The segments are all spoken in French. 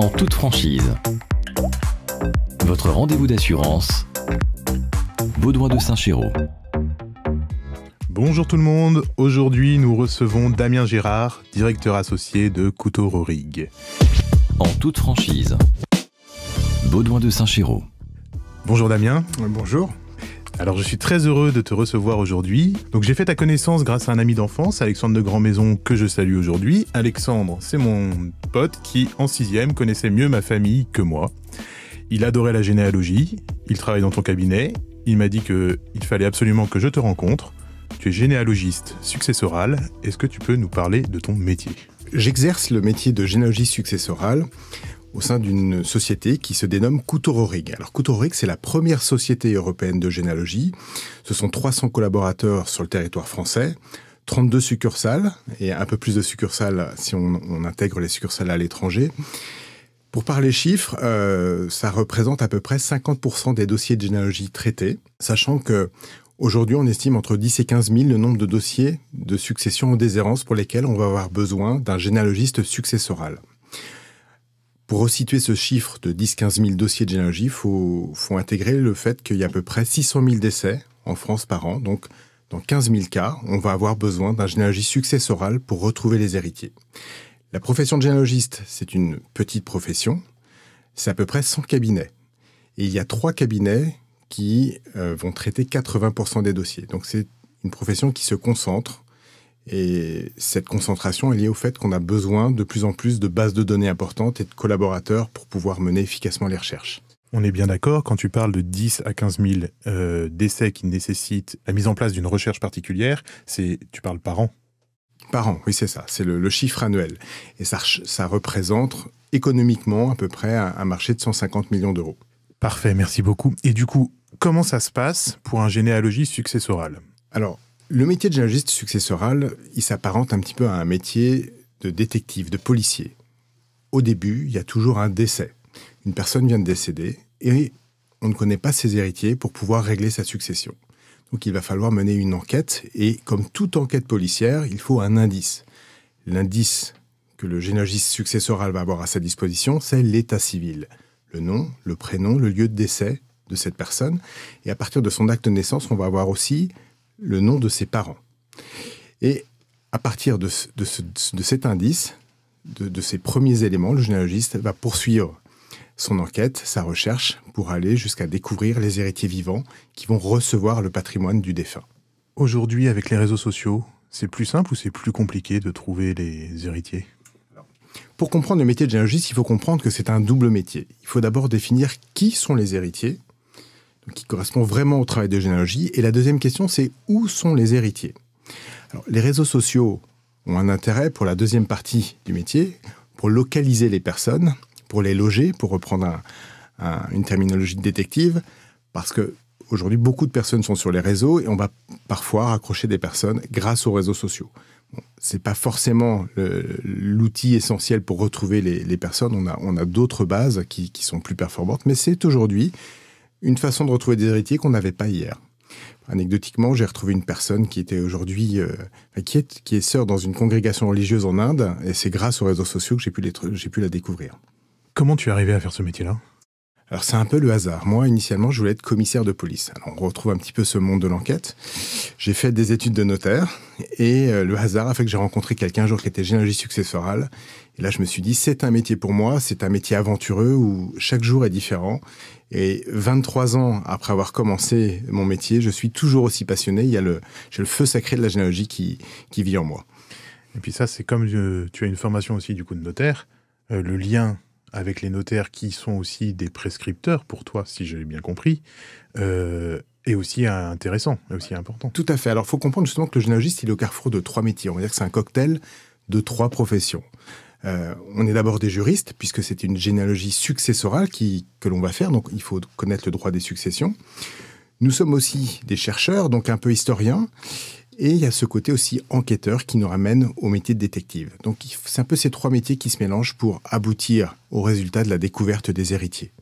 en toute franchise. Votre rendez-vous d'assurance, Baudouin de Saint-Chéraud. Bonjour tout le monde, aujourd'hui nous recevons Damien Gérard, directeur associé de Couteau Rorig. En toute franchise, Baudouin de Saint-Chéraud. Bonjour Damien. bonjour. Alors je suis très heureux de te recevoir aujourd'hui. Donc j'ai fait ta connaissance grâce à un ami d'enfance, Alexandre de Grand Maison que je salue aujourd'hui. Alexandre, c'est mon pote qui, en sixième, connaissait mieux ma famille que moi. Il adorait la généalogie, il travaille dans ton cabinet, il m'a dit que il fallait absolument que je te rencontre. Tu es généalogiste successoral, est-ce que tu peux nous parler de ton métier J'exerce le métier de généalogiste successoral au sein d'une société qui se dénomme Couturorig. Alors Couturorig, c'est la première société européenne de généalogie. Ce sont 300 collaborateurs sur le territoire français. 32 succursales et un peu plus de succursales si on, intègre les succursales à l'étranger. Pour parler chiffres, euh, ça représente à peu près 50% des dossiers de généalogie traités, sachant que aujourd'hui on estime entre 10 et 15 000 le nombre de dossiers de succession en déshérence pour lesquels on va avoir besoin d'un généalogiste successoral. Pour resituer ce chiffre de 10-15 000 dossiers de généalogie, il faut, faut, intégrer le fait qu'il y a à peu près 600 000 décès en France par an. Donc, dans 15 000 cas, on va avoir besoin d'un généalogie successoral pour retrouver les héritiers. La profession de généalogiste, c'est une petite profession. C'est à peu près 100 cabinets. Et il y a trois cabinets qui euh, vont traiter 80% des dossiers. Donc, c'est une profession qui se concentre et cette concentration est liée au fait qu'on a besoin de plus en plus de bases de données importantes et de collaborateurs pour pouvoir mener efficacement les recherches. On est bien d'accord, quand tu parles de 10 à 15 000 euh, décès qui nécessitent la mise en place d'une recherche particulière, c'est tu parles par an Par an, oui c'est ça, c'est le, chiffre annuel. Et ça, représente économiquement à peu près un, marché de 150 millions d'euros. Parfait, merci beaucoup. Et du coup, comment ça se passe pour un généalogie successoral Alors, le métier de généraliste successoral, il s'apparente un petit peu à un métier de détective, de policier. Au début, il y a toujours un décès. Une personne vient de décéder et on ne connaît pas ses héritiers pour pouvoir régler sa succession. Donc il va falloir mener une enquête et comme toute enquête policière, il faut un indice. L'indice que le généalogiste successoral va avoir à sa disposition, c'est l'état civil. Le nom, le prénom, le lieu de décès de cette personne. Et à partir de son acte de naissance, on va avoir aussi le nom de ses parents. Et à partir de, cet indice, de, ces premiers éléments, le généalogiste va poursuivre son enquête, sa recherche, pour aller jusqu'à découvrir les héritiers vivants qui vont recevoir le patrimoine du défunt. Aujourd'hui, avec les réseaux sociaux, c'est plus simple ou c'est plus compliqué de trouver les héritiers Pour comprendre le métier de généalogiste, il faut comprendre que c'est un double métier. Il faut d'abord définir qui sont les héritiers correspond vraiment au travail de généalogie. Et la deuxième question, c'est où sont les héritiers Alors, Les réseaux sociaux ont un intérêt pour la deuxième partie du métier, pour localiser les personnes, pour les loger, pour reprendre une terminologie de détective, parce que aujourd'hui, beaucoup de personnes sont sur les réseaux et on va parfois raccrocher des personnes grâce aux réseaux sociaux. Bon, Ce n'est pas forcément l'outil essentiel pour retrouver les, personnes. On a, on a d'autres bases qui, qui, sont plus performantes, mais c'est aujourd'hui une façon de retrouver des héritiers qu'on n'avait pas hier. Anecdotiquement, j'ai retrouvé une personne qui était aujourd'hui, euh, qui est, sœur dans une congrégation religieuse en Inde, et c'est grâce aux réseaux sociaux que j'ai pu, pu la découvrir. Comment tu es arrivé à faire ce métier-là alors c'est un peu le hasard. Moi, initialement, je voulais être commissaire de police. Alors, on retrouve un petit peu ce monde de l'enquête. J'ai fait des études de notaire et euh, le hasard a fait que j'ai rencontré quelqu'un un jour qui était généalogie successorale. Et là, je me suis dit, c'est un métier pour moi, c'est un métier aventureux où chaque jour est différent. Et 23 ans après avoir commencé mon métier, je suis toujours aussi passionné. Il y a le, j'ai le feu sacré de la généalogie qui, vit en moi. Et puis ça, c'est comme euh, tu as une formation aussi du coup de notaire, euh, le lien avec les notaires qui sont aussi des prescripteurs pour toi, si j'ai bien compris, euh, est aussi intéressant, est aussi important. Tout à fait. Alors, il faut comprendre justement que le généalogiste, il est au carrefour de trois métiers. On va dire que c'est un cocktail de trois professions. Euh, on est d'abord des juristes, puisque c'est une généalogie successorale que l'on va faire, donc il faut connaître le droit des successions. Nous sommes aussi des chercheurs, donc un peu historiens. Et il y a ce côté aussi enquêteur qui nous ramène au métier de détective. Donc c'est un peu ces trois métiers qui se mélangent pour aboutir au résultat de la découverte des héritiers.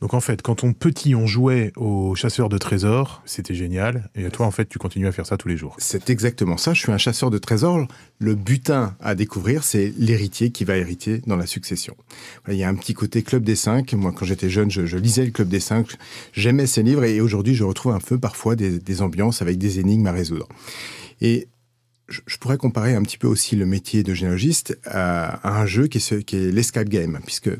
Donc en fait, quand on petit, on jouait au chasseur de trésors, c'était génial. Et toi, en fait, tu continues à faire ça tous les jours. C'est exactement ça. Je suis un chasseur de trésors. Le butin à découvrir, c'est l'héritier qui va hériter dans la succession. il y a un petit côté Club des Cinq. Moi, quand j'étais jeune, je, lisais le Club des Cinq. J'aimais ces livres. Et aujourd'hui, je retrouve un peu parfois des, ambiances avec des énigmes à résoudre. Et je pourrais comparer un petit peu aussi le métier de généalogiste à, un jeu qui est, est l'escape game, puisque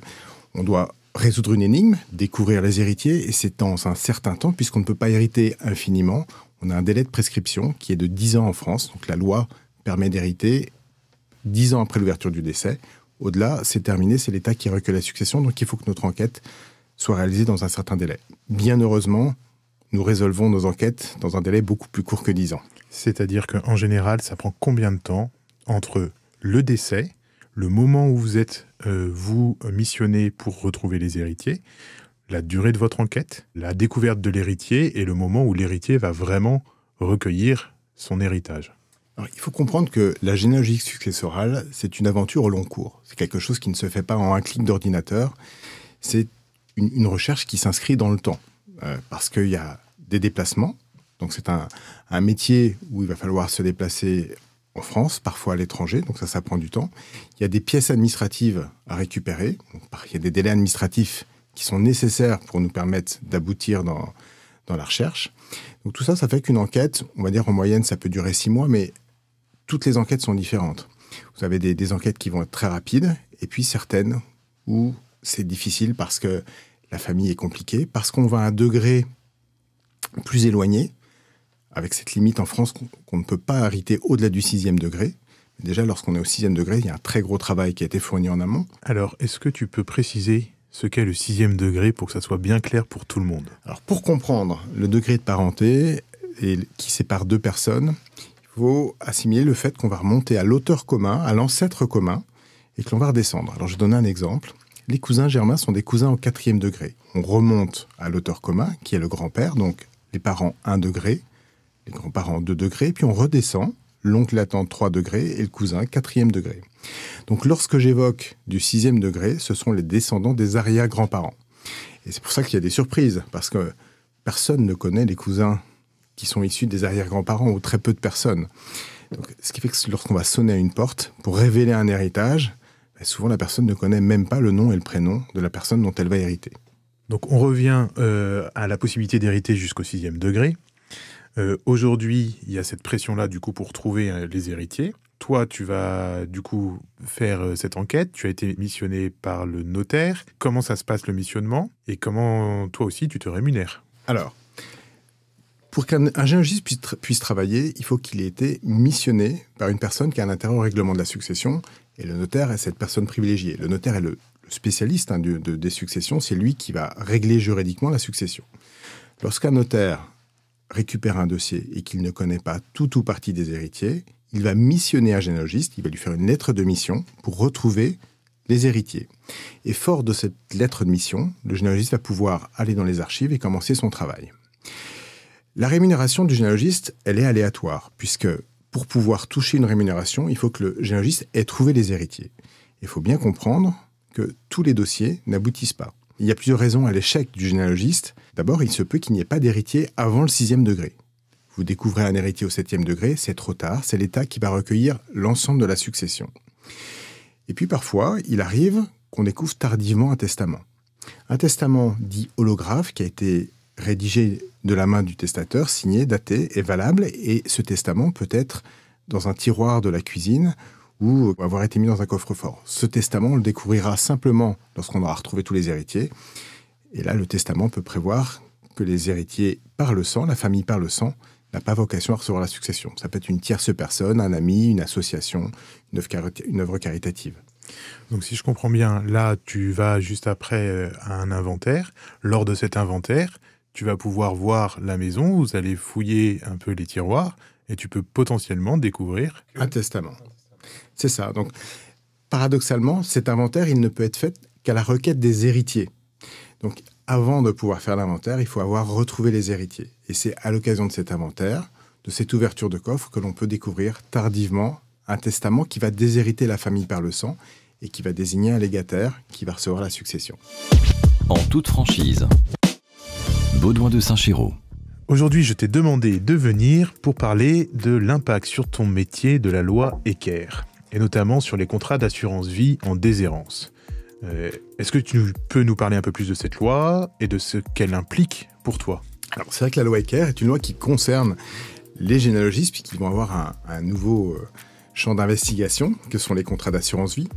on doit résoudre une énigme, découvrir les héritiers, et c'est dans un certain temps, puisqu'on ne peut pas hériter infiniment. On a un délai de prescription qui est de 10 ans en France, donc la loi permet d'hériter 10 ans après l'ouverture du décès. Au-delà, c'est terminé, c'est l'État qui recueille la succession, donc il faut que notre enquête soit réalisée dans un certain délai. Bien heureusement, nous résolvons nos enquêtes dans un délai beaucoup plus court que 10 ans. C'est-à-dire qu'en général, ça prend combien de temps entre le décès le moment où vous êtes, euh, vous, euh, missionné pour retrouver les héritiers, la durée de votre enquête, la découverte de l'héritier et le moment où l'héritier va vraiment recueillir son héritage. il faut comprendre que la généalogie successorale, c'est une aventure au long cours. C'est quelque chose qui ne se fait pas en un clic d'ordinateur. C'est une, recherche qui s'inscrit dans le temps. Euh, parce qu'il y a des déplacements. Donc c'est un, un métier où il va falloir se déplacer en France, parfois à l'étranger, donc ça, ça prend du temps. Il y a des pièces administratives à récupérer. il y a des délais administratifs qui sont nécessaires pour nous permettre d'aboutir dans, dans la recherche. Donc tout ça, ça fait qu'une enquête, on va dire en moyenne, ça peut durer six mois, mais toutes les enquêtes sont différentes. Vous avez des, des enquêtes qui vont être très rapides, et puis certaines où c'est difficile parce que la famille est compliquée, parce qu'on va à un degré plus éloigné, avec cette limite en France qu'on ne peut pas arrêter au-delà du sixième degré. Déjà, lorsqu'on est au sixième degré, il y a un très gros travail qui a été fourni en amont. Alors, est-ce que tu peux préciser ce qu'est le sixième degré pour que ça soit bien clair pour tout le monde Alors, pour comprendre le degré de parenté et qui sépare deux personnes, il faut assimiler le fait qu'on va remonter à l'auteur commun, à l'ancêtre commun, et que l'on va redescendre. Alors, je donne un exemple. Les cousins germains sont des cousins au quatrième degré. On remonte à l'auteur commun, qui est le grand-père, donc les parents un degré, les grands-parents 2 degrés, puis on redescend, l'oncle attend 3 degrés et le cousin 4e degré. Donc lorsque j'évoque du sixième degré, ce sont les descendants des arrière-grands-parents. Et c'est pour ça qu'il y a des surprises, parce que personne ne connaît les cousins qui sont issus des arrière-grands-parents, ou très peu de personnes. ce qui fait que lorsqu'on va sonner à une porte pour révéler un héritage, ben, souvent la personne ne connaît même pas le nom et le prénom de la personne dont elle va hériter. Donc on revient euh, à la possibilité d'hériter jusqu'au sixième degré. Euh, aujourd'hui, il y a cette pression-là, du coup, pour trouver euh, les héritiers. Toi, tu vas, du coup, faire euh, cette enquête. Tu as été missionné par le notaire. Comment ça se passe le missionnement Et comment, toi aussi, tu te rémunères Alors, pour qu'un géologiste puisse, travailler, il faut qu'il ait été missionné par une personne qui a un intérêt au règlement de la succession, et le notaire est cette personne privilégiée. Le notaire est le, spécialiste hein, des successions, c'est lui qui va régler juridiquement la succession. Lorsqu'un notaire récupère un dossier et qu'il ne connaît pas tout ou partie des héritiers, il va missionner un généalogiste, il va lui faire une lettre de mission pour retrouver les héritiers. Et fort de cette lettre de mission, le généalogiste va pouvoir aller dans les archives et commencer son travail. La rémunération du généalogiste, elle est aléatoire, puisque pour pouvoir toucher une rémunération, il faut que le généalogiste ait trouvé les héritiers. Il faut bien comprendre que tous les dossiers n'aboutissent pas. Il y a plusieurs raisons à l'échec du généalogiste. D'abord, il se peut qu'il n'y ait pas d'héritier avant le sixième degré. Vous découvrez un héritier au septième degré, c'est trop tard, c'est l'État qui va recueillir l'ensemble de la succession. Et puis parfois, il arrive qu'on découvre tardivement un testament. Un testament dit holographe qui a été rédigé de la main du testateur, signé, daté est valable, et ce testament peut être dans un tiroir de la cuisine ou avoir été mis dans un coffre-fort. Ce testament, on le découvrira simplement lorsqu'on aura retrouvé tous les héritiers. Et là, le testament peut prévoir que les héritiers par le sang, la famille par le sang, n'a pas vocation à recevoir la succession. Ça peut être une tierce personne, un ami, une association, une œuvre, une œuvre caritative. Donc si je comprends bien, là, tu vas juste après à euh, un inventaire. Lors de cet inventaire, tu vas pouvoir voir la maison, vous allez fouiller un peu les tiroirs, et tu peux potentiellement découvrir... Un testament. C'est ça. Donc, paradoxalement, cet inventaire, il ne peut être fait qu'à la requête des héritiers. Donc, avant de pouvoir faire l'inventaire, il faut avoir retrouvé les héritiers. Et c'est à l'occasion de cet inventaire, de cette ouverture de coffre, que l'on peut découvrir tardivement un testament qui va déshériter la famille par le sang et qui va désigner un légataire qui va recevoir la succession. En toute franchise, Baudouin de saint chiraud Aujourd'hui, je t'ai demandé de venir pour parler de l'impact sur ton métier de la loi Équerre et notamment sur les contrats d'assurance vie en déshérence. Euh, est-ce que tu peux nous parler un peu plus de cette loi et de ce qu'elle implique pour toi Alors c'est vrai que la loi Icare est une loi qui concerne les généalogistes, puisqu'ils vont avoir un, nouveau euh, champ d'investigation, que sont les contrats d'assurance vie.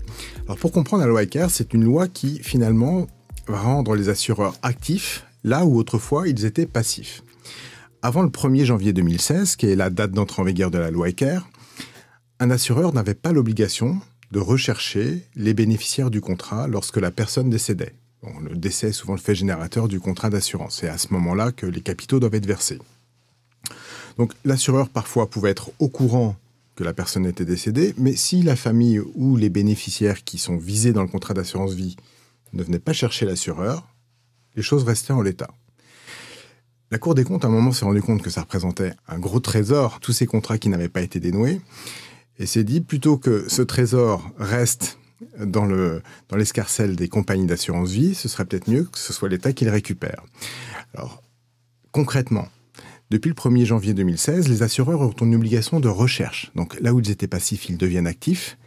Alors pour comprendre la loi Icare, c'est une loi qui finalement va rendre les assureurs actifs là où autrefois ils étaient passifs. Avant le 1er janvier 2016, qui est la date d'entrée en vigueur de la loi Icare, un assureur n'avait pas l'obligation de rechercher les bénéficiaires du contrat lorsque la personne décédait. le décès est souvent le fait générateur du contrat d'assurance. C'est à ce moment-là que les capitaux doivent être versés. Donc l'assureur parfois pouvait être au courant que la personne était décédée, mais si la famille ou les bénéficiaires qui sont visés dans le contrat d'assurance vie ne venaient pas chercher l'assureur, les choses restaient en l'état. La Cour des comptes, à un moment, s'est rendue compte que ça représentait un gros trésor, tous ces contrats qui n'avaient pas été dénoués et c'est dit plutôt que ce trésor reste dans l'escarcelle le, dans des compagnies d'assurance vie, ce serait peut-être mieux que ce soit l'État qui le récupère. Alors, concrètement, depuis le 1er janvier 2016, les assureurs ont une obligation de recherche. Donc là où ils étaient passifs, ils deviennent actifs.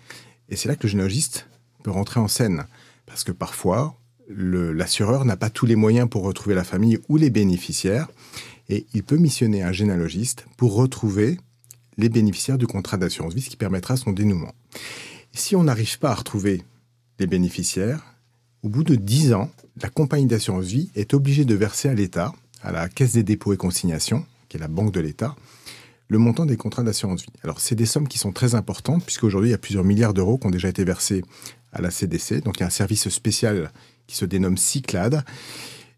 Et c'est là que le généalogiste peut rentrer en scène. Parce que parfois, l'assureur n'a pas tous les moyens pour retrouver la famille ou les bénéficiaires. Et il peut missionner un généalogiste pour retrouver les bénéficiaires du contrat d'assurance vie, ce qui permettra son dénouement. Si on n'arrive pas à retrouver les bénéficiaires, au bout de 10 ans, la compagnie d'assurance vie est obligée de verser à l'État, à la Caisse des dépôts et consignations, qui est la banque de l'État, le montant des contrats d'assurance vie. Alors, c'est des sommes qui sont très importantes, puisqu'aujourd'hui, il y a plusieurs milliards d'euros qui ont déjà été versés à la CDC. Donc, il y a un service spécial qui se dénomme Cyclade ».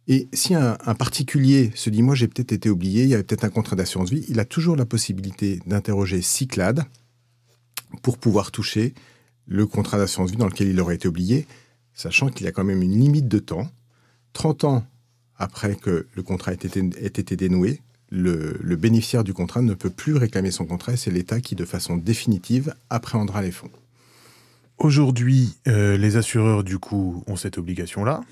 Et si un, particulier se dit, moi j'ai peut-être été oublié, il y avait peut-être un contrat d'assurance vie, il a toujours la possibilité d'interroger Cyclade pour pouvoir toucher le contrat d'assurance vie dans lequel il aurait été oublié, sachant qu'il y a quand même une limite de temps. 30 ans après que le contrat ait été, dénoué, le, bénéficiaire du contrat ne peut plus réclamer son contrat c'est l'État qui, de façon définitive, appréhendra les fonds. Aujourd'hui, euh, les assureurs, du coup, ont cette obligation-là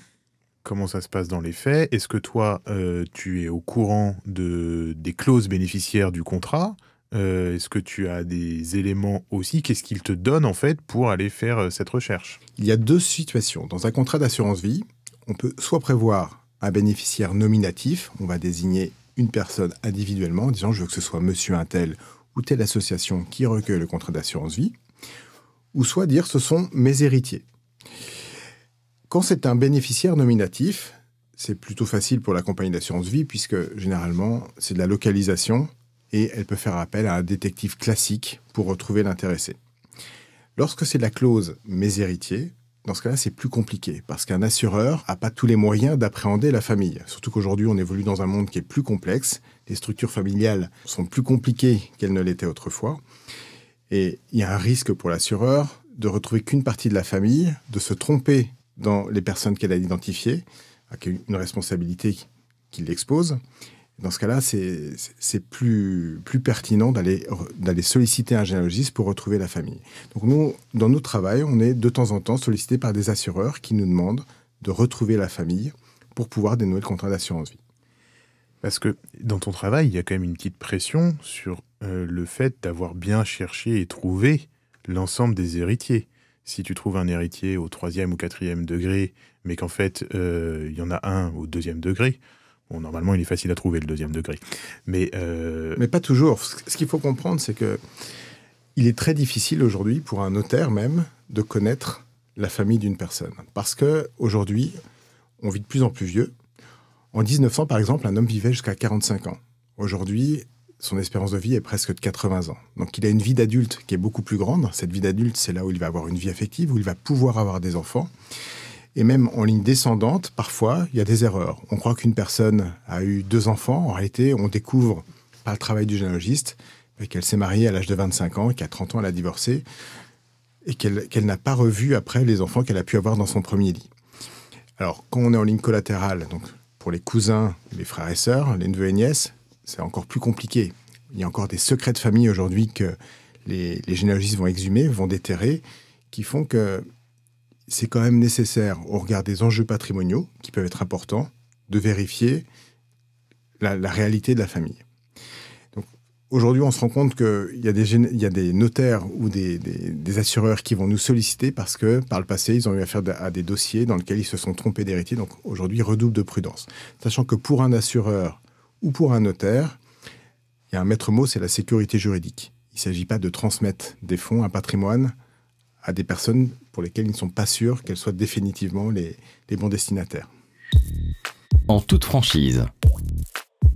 comment ça se passe dans les faits Est-ce que toi, euh, tu es au courant de, des clauses bénéficiaires du contrat euh, Est-ce que tu as des éléments aussi Qu'est-ce qu'il te donne en fait pour aller faire euh, cette recherche Il y a deux situations. Dans un contrat d'assurance vie, on peut soit prévoir un bénéficiaire nominatif, on va désigner une personne individuellement en disant je veux que ce soit monsieur un tel ou telle association qui recueille le contrat d'assurance vie, ou soit dire ce sont mes héritiers. Quand c'est un bénéficiaire nominatif, c'est plutôt facile pour la compagnie d'assurance vie puisque généralement c'est de la localisation et elle peut faire appel à un détective classique pour retrouver l'intéressé. Lorsque c'est la clause mes héritiers, dans ce cas-là, c'est plus compliqué parce qu'un assureur n'a pas tous les moyens d'appréhender la famille. Surtout qu'aujourd'hui, on évolue dans un monde qui est plus complexe. Les structures familiales sont plus compliquées qu'elles ne l'étaient autrefois. Et il y a un risque pour l'assureur de retrouver qu'une partie de la famille, de se tromper dans les personnes qu'elle a identifiées, avec une responsabilité qui l'expose. Dans ce cas-là, c'est plus, plus pertinent d'aller solliciter un généalogiste pour retrouver la famille. Donc nous, dans notre travail, on est de temps en temps sollicité par des assureurs qui nous demandent de retrouver la famille pour pouvoir dénouer le contrat d'assurance vie. Parce que dans ton travail, il y a quand même une petite pression sur euh, le fait d'avoir bien cherché et trouvé l'ensemble des héritiers si tu trouves un héritier au troisième ou quatrième degré, mais qu'en fait, euh, il y en a un au deuxième degré, bon, normalement, il est facile à trouver le deuxième degré. Mais, euh, mais pas toujours. Ce qu'il faut comprendre, c'est que il est très difficile aujourd'hui pour un notaire même de connaître la famille d'une personne. Parce que aujourd'hui, on vit de plus en plus vieux. En 1900, par exemple, un homme vivait jusqu'à 45 ans. Aujourd'hui, son espérance de vie est presque de 80 ans. Donc il a une vie d'adulte qui est beaucoup plus grande. Cette vie d'adulte, c'est là où il va avoir une vie affective, où il va pouvoir avoir des enfants. Et même en ligne descendante, parfois, il y a des erreurs. On croit qu'une personne a eu deux enfants. En réalité, on découvre, par le travail du généalogiste, qu'elle s'est mariée à l'âge de 25 ans qu'à 30 ans, elle a divorcé et qu'elle n'a pas revu après les enfants qu'elle a pu avoir dans son premier lit. Alors, quand on est en ligne collatérale, donc pour les cousins, les frères et sœurs, les neveux et nièces, c'est encore plus compliqué. Il y a encore des secrets de famille aujourd'hui que les, généalogistes vont exhumer, vont déterrer, qui font que c'est quand même nécessaire, au regard des enjeux patrimoniaux, qui peuvent être importants, de vérifier la, réalité de la famille. Aujourd'hui, on se rend compte qu'il y, a des, notaires ou des, des, assureurs qui vont nous solliciter parce que, par le passé, ils ont eu affaire à des dossiers dans lesquels ils se sont trompés d'héritier. Donc, aujourd'hui, redouble de prudence. Sachant que pour un assureur, ou pour un notaire, il y a un maître mot, c'est la sécurité juridique. Il ne s'agit pas de transmettre des fonds, un patrimoine, à des personnes pour lesquelles ils ne sont pas sûrs qu'elles soient définitivement les, bons destinataires. En toute franchise,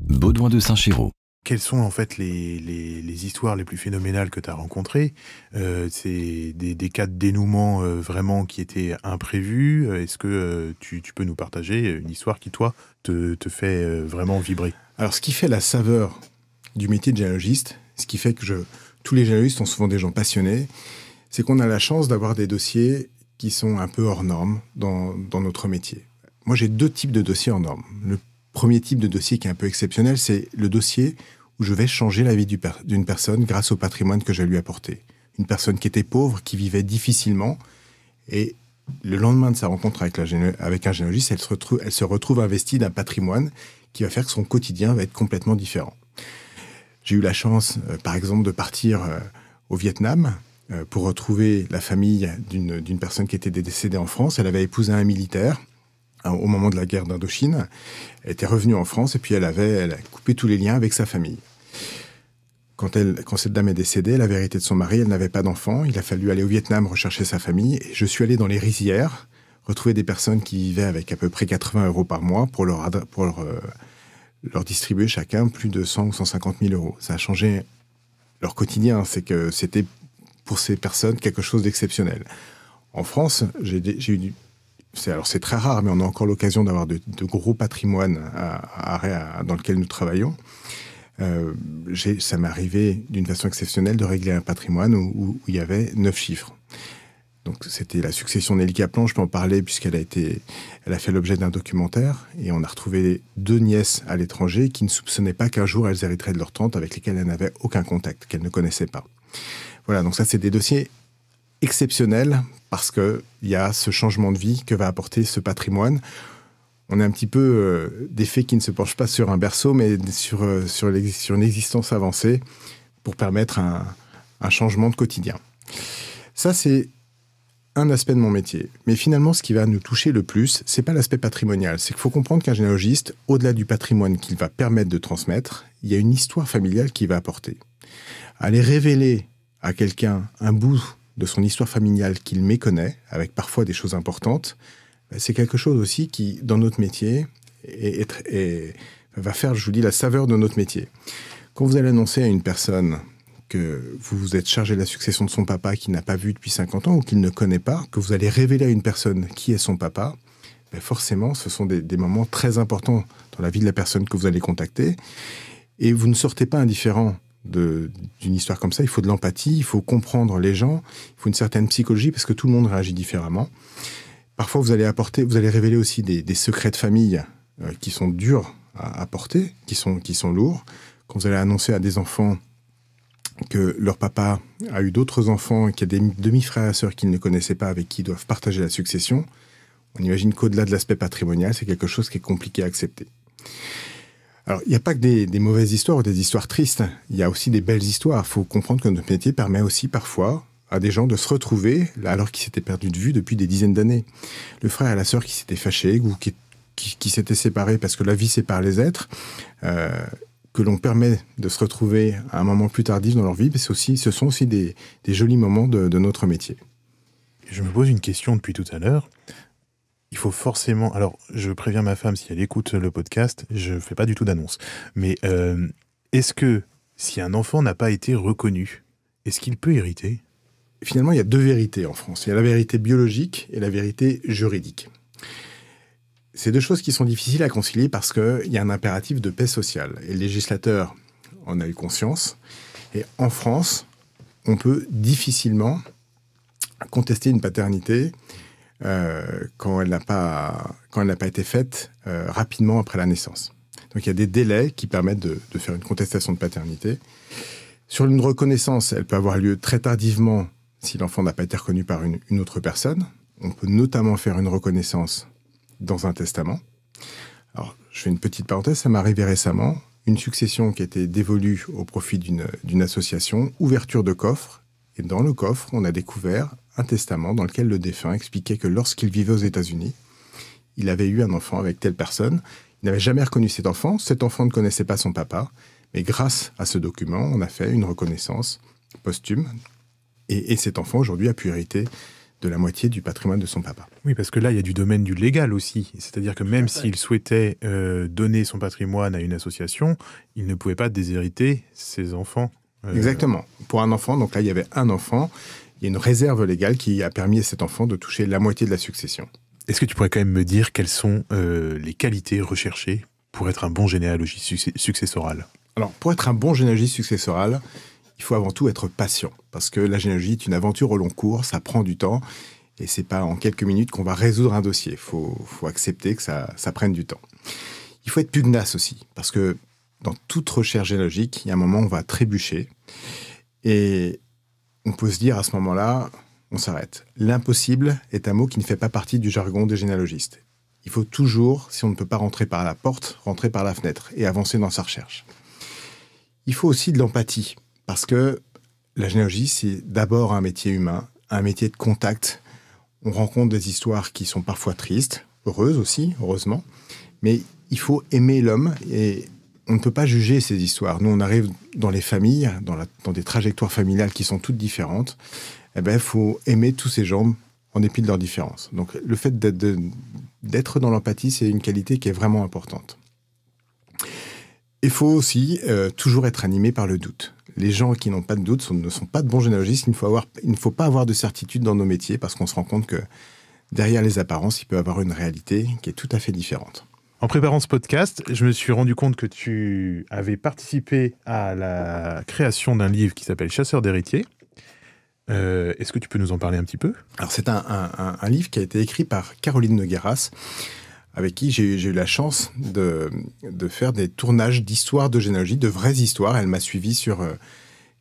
Baudouin de saint chiraud Quelles sont en fait les, histoires les plus phénoménales que tu as rencontrées euh, C'est des, cas de dénouement euh, vraiment qui étaient imprévus. Euh, est-ce que tu, peux nous partager une histoire qui, toi, te fait vraiment vibrer alors, ce qui fait la saveur du métier de généalogiste, ce qui fait que tous les généalogistes sont souvent des gens passionnés, c'est qu'on a la chance d'avoir des dossiers qui sont un peu hors normes dans, notre métier. Moi, j'ai deux types de dossiers hors normes. Le premier type de dossier qui est un peu exceptionnel, c'est le dossier où je vais changer la vie d'une personne grâce au patrimoine que je vais lui apporter. Une personne qui était pauvre, qui vivait difficilement, et le lendemain de sa rencontre avec, un généalogiste, elle elle se retrouve investie d'un patrimoine qui va faire que son quotidien va être complètement différent. J'ai eu la chance, euh, par exemple, de partir euh, au Vietnam euh, pour retrouver la famille d'une personne qui était décédée en France. Elle avait épousé un militaire hein, au moment de la guerre d'Indochine. Elle était revenue en France et puis elle avait a coupé tous les liens avec sa famille. Quand, quand cette dame est décédée, la vérité de son mari, elle n'avait pas d'enfant. Il a fallu aller au Vietnam rechercher sa famille. Et je suis allé dans les rizières retrouver des personnes qui vivaient avec à peu près 80 euros par mois pour leur, pour euh, leur, distribuer chacun plus de 100 ou 150 000 euros. Ça a changé leur quotidien. Hein. C'est que c'était pour ces personnes quelque chose d'exceptionnel. En France, j'ai eu alors c'est très rare, mais on a encore l'occasion d'avoir de, gros patrimoines dans lequel nous travaillons. Euh, ça m'est arrivé d'une façon exceptionnelle de régler un patrimoine où, où il y avait neuf chiffres. Donc c'était la succession Nelly Kaplan, je peux en parler puisqu'elle a été, elle a fait l'objet d'un documentaire et on a retrouvé deux nièces à l'étranger qui ne soupçonnaient pas qu'un jour elles hériteraient de leur tante avec lesquelles elles n'avaient aucun contact, qu'elles ne connaissaient pas. Voilà, donc ça c'est des dossiers exceptionnels parce que il y a ce changement de vie que va apporter ce patrimoine. On est un petit peu euh, des faits qui ne se penchent pas sur un berceau, mais sur, euh, sur, une existence avancée pour permettre un, un changement de quotidien. Ça, c'est un aspect de mon métier. Mais finalement, ce qui va nous toucher le plus, c'est pas l'aspect patrimonial. C'est qu'il faut comprendre qu'un généalogiste, au-delà du patrimoine qu'il va permettre de transmettre, il y a une histoire familiale qu'il va apporter. Aller révéler à quelqu'un un bout de son histoire familiale qu'il méconnaît, avec parfois des choses importantes, bah, c'est quelque chose aussi qui, dans notre métier, est, va faire, je vous dis, la saveur de notre métier. Quand vous allez annoncer à une personne que vous vous êtes chargé de la succession de son papa qu'il n'a pas vu depuis 50 ans ou qu'il ne connaît pas, que vous allez révéler à une personne qui est son papa, ben forcément, ce sont des, moments très importants dans la vie de la personne que vous allez contacter. Et vous ne sortez pas indifférent d'une histoire comme ça. Il faut de l'empathie, il faut comprendre les gens, il faut une certaine psychologie parce que tout le monde réagit différemment. Parfois, vous allez apporter, vous allez révéler aussi des, secrets de famille euh, qui sont durs à apporter, qui sont, qui sont lourds. Quand vous allez annoncer à des enfants que leur papa a eu d'autres enfants et qu'il y a des demi-frères et sœurs qu'ils ne connaissaient pas avec qui ils doivent partager la succession, on imagine qu'au-delà de l'aspect patrimonial, c'est quelque chose qui est compliqué à accepter. Alors, il n'y a pas que des, mauvaises histoires ou des histoires tristes, il y a aussi des belles histoires. Il faut comprendre que notre métier permet aussi parfois à des gens de se retrouver alors qu'ils s'étaient perdus de vue depuis des dizaines d'années. Le frère et la sœur qui s'étaient fâchés ou qui, s'étaient séparés parce que la vie sépare les êtres, euh, que l'on permet de se retrouver à un moment plus tardif dans leur vie, mais aussi, ce sont aussi des, jolis moments de, notre métier. Je me pose une question depuis tout à l'heure. Il faut forcément. Alors, je préviens ma femme si elle écoute le podcast, je ne fais pas du tout d'annonce. Mais euh, est-ce que si un enfant n'a pas été reconnu, est-ce qu'il peut hériter Finalement, il y a deux vérités en France. Il y a la vérité biologique et la vérité juridique. C'est deux choses qui sont difficiles à concilier parce qu'il y a un impératif de paix sociale. Et le législateur en a eu conscience. Et en France, on peut difficilement contester une paternité euh, quand elle n'a pas pas été faite euh, rapidement après la naissance. Donc il y a des délais qui permettent de, faire une contestation de paternité. Sur une reconnaissance, elle peut avoir lieu très tardivement si l'enfant n'a pas été reconnu par une, une, autre personne. On peut notamment faire une reconnaissance dans un testament. Alors, je fais une petite parenthèse, ça m'est arrivé récemment. Une succession qui était dévolue au profit d'une association, ouverture de coffre, et dans le coffre, on a découvert un testament dans lequel le défunt expliquait que lorsqu'il vivait aux États-Unis, il avait eu un enfant avec telle personne, il n'avait jamais reconnu cet enfant, cet enfant ne connaissait pas son papa, mais grâce à ce document, on a fait une reconnaissance posthume, et, et cet enfant aujourd'hui a pu hériter de la moitié du patrimoine de son papa. Oui, parce que là, il y a du domaine du légal aussi. C'est-à-dire que même s'il souhaitait euh, donner son patrimoine à une association, il ne pouvait pas déshériter ses enfants. Euh, Exactement. Pour un enfant, donc là, il y avait un enfant, il y a une réserve légale qui a permis à cet enfant de toucher la moitié de la succession. Est-ce que tu pourrais quand même me dire quelles sont euh, les qualités recherchées pour être un bon généalogiste successoral Alors, pour être un bon généalogiste successoral, il faut avant tout être patient, parce que la généalogie est une aventure au long cours, ça prend du temps, et c'est pas en quelques minutes qu'on va résoudre un dossier. Il faut, accepter que ça, ça prenne du temps. Il faut être pugnace aussi, parce que dans toute recherche généalogique, il y a un moment où on va trébucher, et on peut se dire à ce moment-là, on s'arrête. L'impossible est un mot qui ne fait pas partie du jargon des généalogistes. Il faut toujours, si on ne peut pas rentrer par la porte, rentrer par la fenêtre et avancer dans sa recherche. Il faut aussi de l'empathie, parce que la généalogie, c'est d'abord un métier humain, un métier de contact. On rencontre des histoires qui sont parfois tristes, heureuses aussi, heureusement, mais il faut aimer l'homme et on ne peut pas juger ces histoires. Nous, on arrive dans les familles, dans, dans des trajectoires familiales qui sont toutes différentes. Eh ben, il faut aimer tous ces gens en dépit de leurs différences. Donc, le fait d'être dans l'empathie, c'est une qualité qui est vraiment importante. Il faut aussi euh, toujours être animé par le doute les gens qui n'ont pas de doute ne sont pas de bons généalogistes. Il ne faut, pas avoir de certitude dans nos métiers parce qu'on se rend compte que derrière les apparences, il peut y avoir une réalité qui est tout à fait différente. En préparant ce podcast, je me suis rendu compte que tu avais participé à la création d'un livre qui s'appelle Chasseur d'héritiers. Euh, est-ce que tu peux nous en parler un petit peu Alors, c'est un, un, livre qui a été écrit par Caroline Nogueras, avec qui j'ai eu la chance de, faire des tournages d'histoires de généalogie, de vraies histoires. Elle m'a suivi sur euh,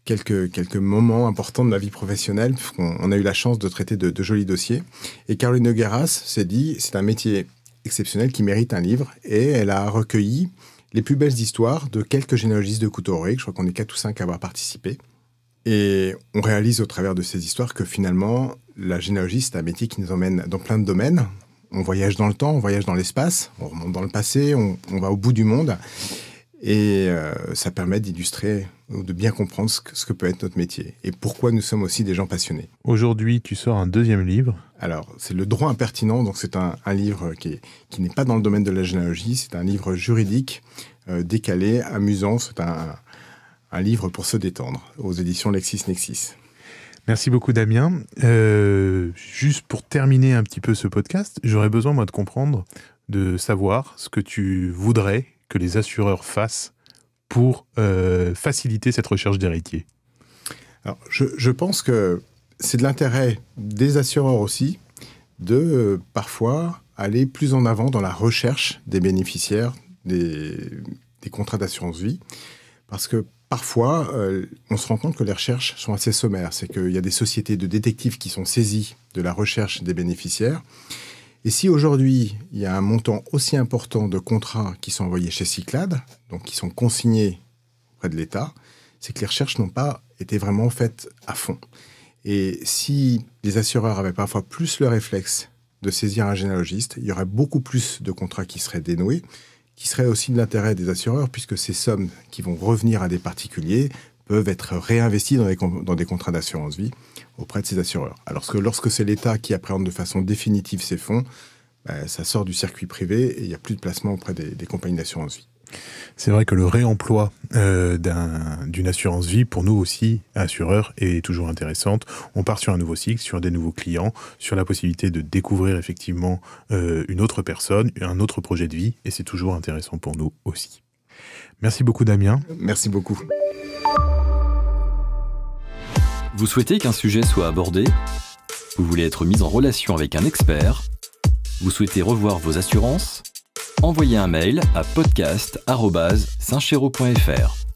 quelques, moments importants de ma vie professionnelle, On a eu la chance de traiter de, jolis dossiers. Et Caroline Guerras s'est dit, c'est un métier exceptionnel qui mérite un livre, et elle a recueilli les plus belles histoires de quelques généalogistes de Coutoré, je crois qu'on est quatre ou cinq à avoir participé. Et on réalise au travers de ces histoires que finalement, la généalogie, c'est un métier qui nous emmène dans plein de domaines on voyage dans le temps, on voyage dans l'espace, on remonte dans le passé, on, va au bout du monde. Et euh, ça permet d'illustrer ou de bien comprendre ce que, peut être notre métier et pourquoi nous sommes aussi des gens passionnés. Aujourd'hui, tu sors un deuxième livre. Alors, c'est Le droit impertinent, donc c'est un, livre qui, n'est pas dans le domaine de la généalogie, c'est un livre juridique, euh, décalé, amusant, c'est un, un livre pour se détendre aux éditions LexisNexis. Merci beaucoup Damien. Euh, juste pour terminer un petit peu ce podcast, j'aurais besoin moi de comprendre, de savoir ce que tu voudrais que les assureurs fassent pour euh, faciliter cette recherche d'héritiers. Alors, je, pense que c'est de l'intérêt des assureurs aussi de parfois aller plus en avant dans la recherche des bénéficiaires des, des contrats d'assurance vie. Parce que parfois, euh, on se rend compte que les recherches sont assez sommaires. C'est qu'il y a des sociétés de détectives qui sont saisies de la recherche des bénéficiaires. Et si aujourd'hui, il y a un montant aussi important de contrats qui sont envoyés chez Cyclade, donc qui sont consignés auprès de l'État, c'est que les recherches n'ont pas été vraiment faites à fond. Et si les assureurs avaient parfois plus le réflexe de saisir un généalogiste, il y aurait beaucoup plus de contrats qui seraient dénoués qui serait aussi de l'intérêt des assureurs, puisque ces sommes qui vont revenir à des particuliers peuvent être réinvesties dans des, contrats d'assurance vie auprès de ces assureurs. Alors que lorsque c'est l'État qui appréhende de façon définitive ces fonds, ben, ça sort du circuit privé et il n'y a plus de placement auprès des compagnies d'assurance vie. C'est vrai que le réemploi euh, d'une assurance vie, pour nous aussi, assureurs, est toujours intéressant. On part sur un nouveau cycle, sur des nouveaux clients, sur la possibilité de découvrir effectivement euh, une autre personne, un autre projet de vie, et c'est toujours intéressant pour nous aussi. Merci beaucoup Damien. Merci beaucoup. Vous souhaitez qu'un sujet soit abordé Vous voulez être mis en relation avec un expert Vous souhaitez revoir vos assurances envoyez un mail à podcast.saintchéro.fr.